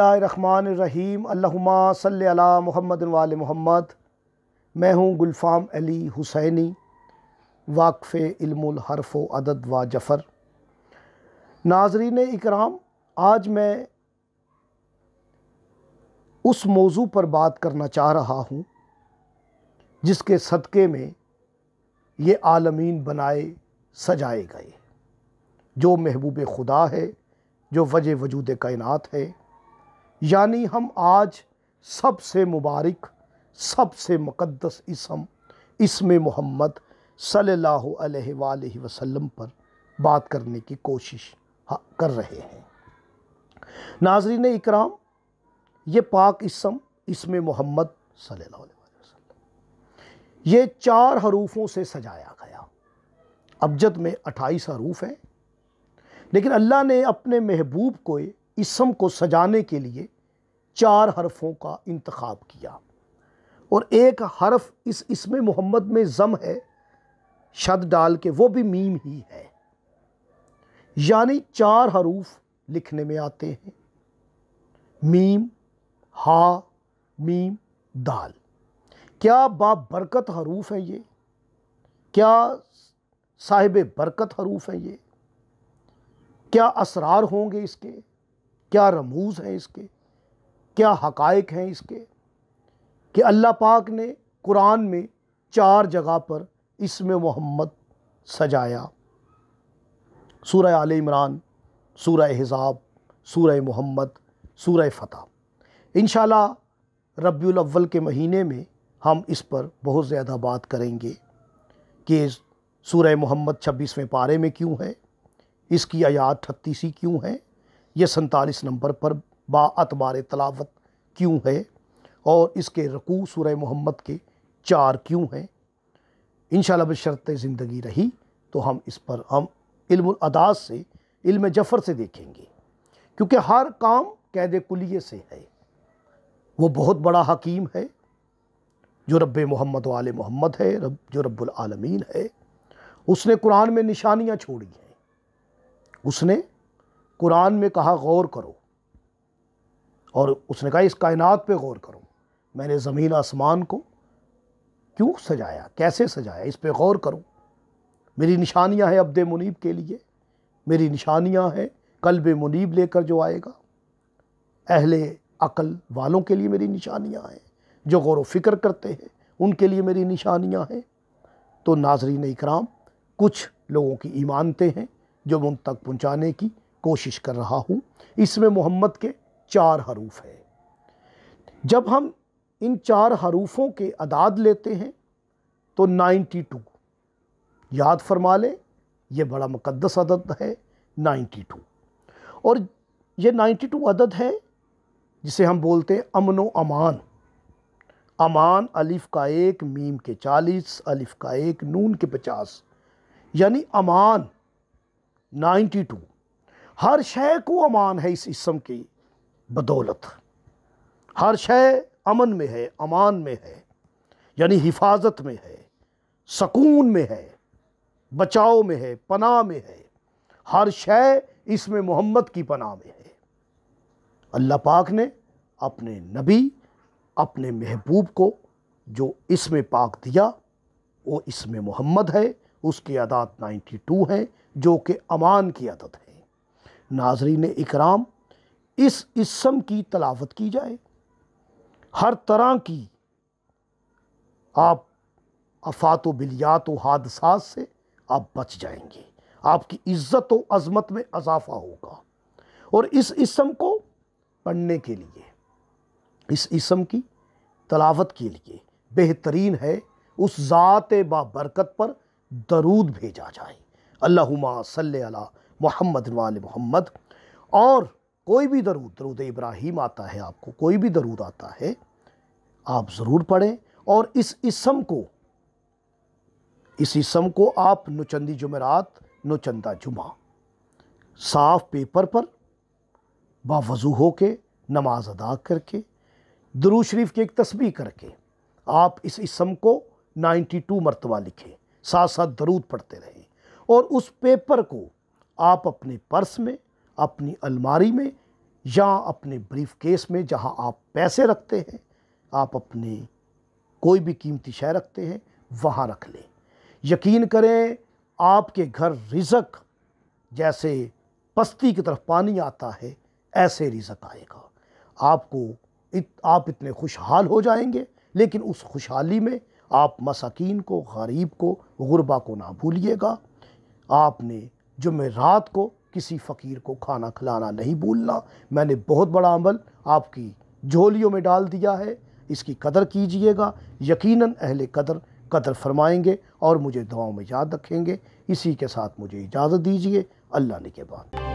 اللہ الرحمن الرحیم اللہم صلی علی محمد علی محمد میں ہوں گلفام علی حسینی واقف علم الحرف و عدد و جفر ناظرین اکرام آج میں اس موضوع پر بات کرنا چاہ رہا ہوں جس کے صدقے میں یہ عالمین بنائے سجائے گئے جو محبوب خدا ہے جو وجہ وجود کائنات ہے یعنی ہم آج سب سے مبارک سب سے مقدس اسم اسم محمد صلی اللہ علیہ وآلہ وسلم پر بات کرنے کی کوشش کر رہے ہیں ناظرین اکرام یہ پاک اسم اسم محمد صلی اللہ علیہ وآلہ وسلم یہ چار حروفوں سے سجایا گیا ابجد میں اٹھائیس حروف ہیں لیکن اللہ نے اپنے محبوب کوئے اسم کو سجانے کے لیے چار حرفوں کا انتخاب کیا اور ایک حرف اس اسم محمد میں ضم ہے شد ڈال کے وہ بھی میم ہی ہے یعنی چار حروف لکھنے میں آتے ہیں میم ہا میم دال کیا با برکت حروف ہیں یہ کیا صاحب برکت حروف ہیں یہ کیا اسرار ہوں گے اس کے کیا رموز ہیں اس کے کیا حقائق ہیں اس کے کہ اللہ پاک نے قرآن میں چار جگہ پر اسم محمد سجایا سورہ آل عمران سورہ حضاب سورہ محمد سورہ فتح انشاءاللہ ربی ربیع الاول کے مہینے میں ہم اس پر بہت زیادہ بات کریں گے کہ سورہ محمد چھبیسویں پارے میں کیوں ہے اس کی آیات ٹھتیسی کیوں ہیں یہ سنتالیس نمبر پر با اعتبار تلاوت کیوں ہے اور اس کے رکوع سورہ محمد کے چار کیوں ہیں انشاءاللہ بشرط زندگی رہی تو ہم اس پر ہم علم الاداس سے علم جفر سے دیکھیں گے کیونکہ ہر کام قید کلیے سے ہے وہ بہت بڑا حکیم ہے جو رب محمد و آل محمد ہے جو رب العالمین ہے اس نے قرآن میں نشانیاں چھوڑی ہیں اس نے قرآن میں کہا غور کرو اور اس نے کہا اس کائنات پہ غور کرو میں نے زمین آسمان کو کیوں سجایا کیسے سجایا اس پہ غور کرو میری نشانیاں ہیں عبد منیب کے لیے میری نشانیاں ہیں قلب منیب لے کر جو آئے گا اہل عقل والوں کے لیے میری نشانیاں ہیں جو غور و فکر کرتے ہیں ان کے لیے میری نشانیاں ہیں تو ناظرین اکرام کچھ لوگوں کی ایمانتیں ہیں جو ان تک پہنچانے کی کوشش کر رہا ہوں اس میں محمد کے چار حروف ہیں جب ہم ان چار حروفوں کے اداد لیتے ہیں تو نائنٹی ٹو یاد فرما لیں یہ بڑا مقدس عدد ہے نائنٹی ٹو اور یہ نائنٹی ٹو عدد ہے جسے ہم بولتے ہیں امن و امان امان الف کا ایک میم کے چالیس الف کا ایک نون کے پچاس یعنی امان نائنٹی ٹو ہر شے کو امان ہے اس اسم کی بدولت ہر شے امن میں ہے امان میں ہے یعنی حفاظت میں ہے سکون میں ہے بچاؤ میں ہے پناہ میں ہے ہر شے اس میں محمد کی پناہ میں ہے اللہ پاک نے اپنے نبی اپنے محبوب کو جو اس میں پاک دیا وہ اس میں محمد ہے اس کی عداد نائنٹی ٹو ہیں جو کہ امان کی عدد ہے ناظرین اکرام اس اسم کی تلاوت کی جائے ہر طرح کی آپ افات و بلیات و حادثات سے آپ بچ جائیں گے آپ کی عزت و عظمت میں اضافہ ہوگا اور اس اسم کو پڑھنے کے لیے اس اسم کی تلاوت کے لیے بہترین ہے اس ذات با برکت پر درود بھیجا جائے اللہم صلی اللہ وسلم محمد وال محمد اور کوئی بھی درود درود ابراہیم آتا ہے آپ کو کوئی بھی درود آتا ہے آپ ضرور پڑھیں اور اس اسم کو اس اسم کو آپ نوچندی جمعرات نوچندہ جمعہ صاف پیپر پر باوضو ہو کے نماز ادا کر کے درود شریف کی ایک تسبیح کر کے آپ اس اسم کو نائنٹی ٹو مرتبہ لکھیں ساتھ ساتھ درود پڑھتے رہیں اور اس پیپر کو آپ اپنے پرس میں اپنی الماری میں یا اپنے بریف کیس میں جہاں آپ پیسے رکھتے ہیں آپ اپنے کوئی بھی قیمتی شے رکھتے ہیں وہاں رکھ لیں یقین کریں آپ کے گھر رزق جیسے پستی کی طرف پانی آتا ہے ایسے رزق آئے گا آپ کو آپ اتنے خوشحال ہو جائیں گے لیکن اس خوشحالی میں آپ مساکین کو غریب کو غربہ کو نہ بھولیے گا آپ نے جو میں رات کو کسی فقیر کو کھانا کھلانا نہیں بھولنا میں نے بہت بڑا عمل آپ کی جھولیوں میں ڈال دیا ہے اس کی قدر کیجئے گا یقیناً اہل قدر قدر فرمائیں گے اور مجھے دعاؤں میں یاد رکھیں گے اسی کے ساتھ مجھے اجازت دیجئے اللہ نے کے بعد